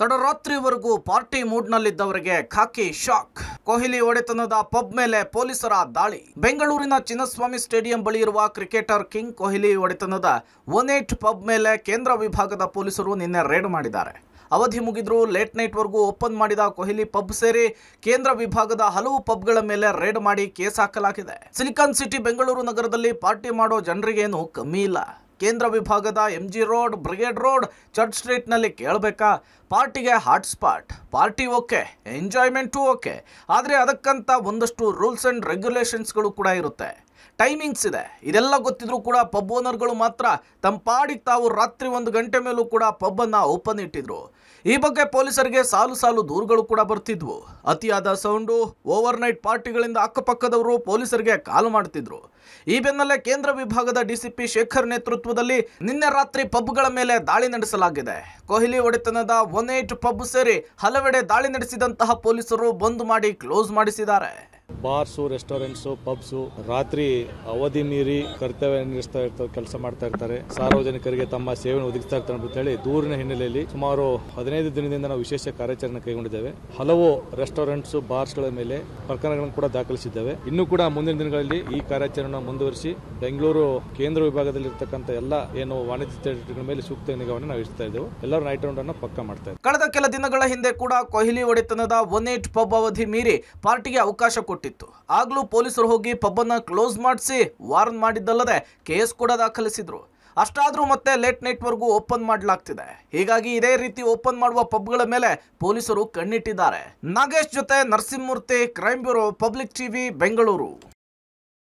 ತಡರಾತ್ರಿವರೆಗೂ party ಮೂಡ್ನಲ್ಲಿದ್ದವರಿಗೆ ಖಾಕಿ shock Kohli ಒಡೆತನದ ಪಬ್ ಮೇಲೆ ಪೊಲೀಸರ ದಾಳಿ ಬೆಂಗಳೂರಿನ ಚಿನ್ನಸ್ವಾಮಿ ಸ್ಟೇಡಿಯಂ ಬಳಿ ಇರುವ ಕ್ರಿಕೆಟರ್ ಕಿಂಗ್ ಕೊಹ್ಲಿ ಒಡೆತನದ ಒನ್ ಏಟ್ ಪಬ್ ಮೇಲೆ ಕೇಂದ್ರ ವಿಭಾಗದ ಪೊಲೀಸರು ನಿನ್ನೆ ರೇಡ್ ಮಾಡಿದ್ದಾರೆ ಅವಧಿ ಮುಗಿದ್ರೂ ಲೇಟ್ ನೈಟ್ವರೆಗೂ ಓಪನ್ ಮಾಡಿದ ಕೊಹ್ಲಿ ಪಬ್ ಸೇರಿ ಕೇಂದ್ರ ವಿಭಾಗದ ಹಲವು ಪಬ್ಗಳ ಮೇಲೆ ರೇಡ್ ಮಾಡಿ ಕೇಸ್ ಹಾಕಲಾಗಿದೆ ಸಿಲಿಕಾನ್ ಸಿಟಿ ಬೆಂಗಳೂರು ನಗರದಲ್ಲಿ ಪಾರ್ಟಿ ಮಾಡೋ ಜನರಿಗೇನು ಕಮ್ಮಿ ಇಲ್ಲ ಕೇಂದ್ರ ವಿಭಾಗದ M G road brigade road church ಸ್ಟ್ರೀಟ್ನಲ್ಲಿ ಕೇಳಬೇಕಾ ಪಾರ್ಟಿಗೆ hotspot party okay enjoyment okay ಆದರೆ ಅದಕ್ಕಂತ ಒಂದಷ್ಟು ರೂಲ್ಸ್ ಆ್ಯಂಡ್ ರೆಗ್ಯುಲೇಷನ್ಸ್ಗಳು ಕೂಡ ಇರುತ್ತೆ ಟೈಮಿಂಗ್ಸ್ ಇದೆ ಇದೆಲ್ಲ ಗೊತ್ತಿದ್ರು ಕೂಡ ಪಬ್ ಓನರ್ಗಳು ಮಾತ್ರ ತಮ್ಮ ತಾವು ರಾತ್ರಿ ಒಂದು ಗಂಟೆ ಮೇಲೂ ಕೂಡ ಪಬ್ಬನ್ನು ಓಪನ್ ಇಟ್ಟಿದ್ರು ಈ ಬಗ್ಗೆ ಪೊಲೀಸರಿಗೆ ಸಾಲು ಸಾಲು ದೂರುಗಳು ಕೂಡ ಬರ್ತಿದ್ವು ಅತಿಯಾದ ಸೌಂಡು ಓವರ್ ನೈಟ್ ಪಾರ್ಟಿಗಳಿಂದ ಅಕ್ಕಪಕ್ಕದವರು ಪೊಲೀಸರಿಗೆ ಕಾಲು ಮಾಡ್ತಿದ್ರು ಈ ಬೆನ್ನಲ್ಲೇ ಕೇಂದ್ರ ವಿಭಾಗದ ಡಿಸಿಪಿ ಶೇಖರ್ ನೇತೃತ್ವದಲ್ಲಿ ನಿನ್ನೆ ರಾತ್ರಿ ಪಬ್ಗಳ ಮೇಲೆ ದಾಳಿ ನಡೆಸಲಾಗಿದೆ ಕೊಹ್ಲಿ ಒಡೆತನದ ಒನ್ ಏಟ್ ಪಬ್ ಸೇರಿ ಹಲವೆಡೆ ದಾಳಿ ನಡೆಸಿದಂತಹ ಪೊಲೀಸರು ಬಂದ್ ಮಾಡಿ ಕ್ಲೋಸ್ ಮಾಡಿಸಿದ್ದಾರೆ ಬಾರ್ಸು ರೆಸ್ಟೋರೆಂಟ್ಸು ಪಬ್ಸು ರಾತ್ರಿ ಅವಧಿ ಮೀರಿ ಕರ್ತವ್ಯ ನಿರ್ವಹಿಸ್ತಾ ಇರ್ತಾರೆ ಕೆಲಸ ಮಾಡ್ತಾ ಇರ್ತಾರೆ ಸಾರ್ವಜನಿಕರಿಗೆ ತಮ್ಮ ಸೇವೆಯನ್ನು ಒದಗಿಸ್ತಾ ಇರ್ತಾರೆ ಅಂತ ಹೇಳಿ ದೂರಿನ ಹಿನ್ನೆಲೆಯಲ್ಲಿ ಸುಮಾರು ಹದಿನೈದು ದಿನದಿಂದ ನಾವು ವಿಶೇಷ ಕಾರ್ಯಾಚರಣೆ ಕೈಗೊಂಡಿದ್ದೇವೆ ಹಲವು ರೆಸ್ಟೋರೆಂಟ್ಸ್ ಬಾರ್ಸ್ಗಳ ಮೇಲೆ ಪ್ರಕರಣಗಳನ್ನು ಕೂಡ ದಾಖಲಿಸಿದ್ದೇವೆ ಇನ್ನು ಕೂಡ ಮುಂದಿನ ದಿನಗಳಲ್ಲಿ ಈ ಕಾರ್ಯಾಚರಣೆ ಮುಂದುವರಿಸಿ ಬೆಂಗಳೂರು ಕೇಂದ್ರ ವಿಭಾಗದಲ್ಲಿ ಎಲ್ಲ ಏನು ವಾಣಿಜ್ಯ ಮೇಲೆ ಸೂಕ್ತ ನಿಗಾವನ್ನು ನಾವು ಇಡ್ತಾ ಇದ್ದೇವೆ ಎಲ್ಲರೂ ನೈಟ್ ರೌಂಡ್ ಅನ್ನು ಪಕ್ಕ ಮಾಡ್ತಾ ಇದ್ದೇವೆ ಕಳೆದ ಕೆಲ ದಿನಗಳ ಹಿಂದೆ ಕೂಡ ಕೊಹ್ಲಿ ಒಡೆತನದ ಒನ್ ಏಟ್ ಪಬ್ ಅವಧಿ ಮೀರಿ ಪಾರ್ಟಿಗೆ ಅವಕಾಶ ಕೊಟ್ಟು ಕೊಟ್ಟಿತ್ತು ಆಗಲೂ ಪೊಲೀಸರು ಹೋಗಿ ಪಬ್ಬನ್ನ ಕ್ಲೋಸ್ ಮಾಡಿಸಿ ವಾರ್ನ್ ಮಾಡಿದ್ದಲ್ಲದೆ ಕೇಸ್ ಕೂಡ ದಾಖಲಿಸಿದ್ರು ಅಷ್ಟಾದರೂ ಮತ್ತೆ ಲೇಟ್ ನೈಟ್ವರೆಗೂ ಓಪನ್ ಮಾಡಲಾಗ್ತಿದೆ ಹೀಗಾಗಿ ಇದೇ ರೀತಿ ಓಪನ್ ಮಾಡುವ ಪಬ್ಗಳ ಮೇಲೆ ಪೊಲೀಸರು ಕಣ್ಣಿಟ್ಟಿದ್ದಾರೆ ನಾಗೇಶ್ ಜೊತೆ Narasimhamurthy crime bureau public TV Bengaluru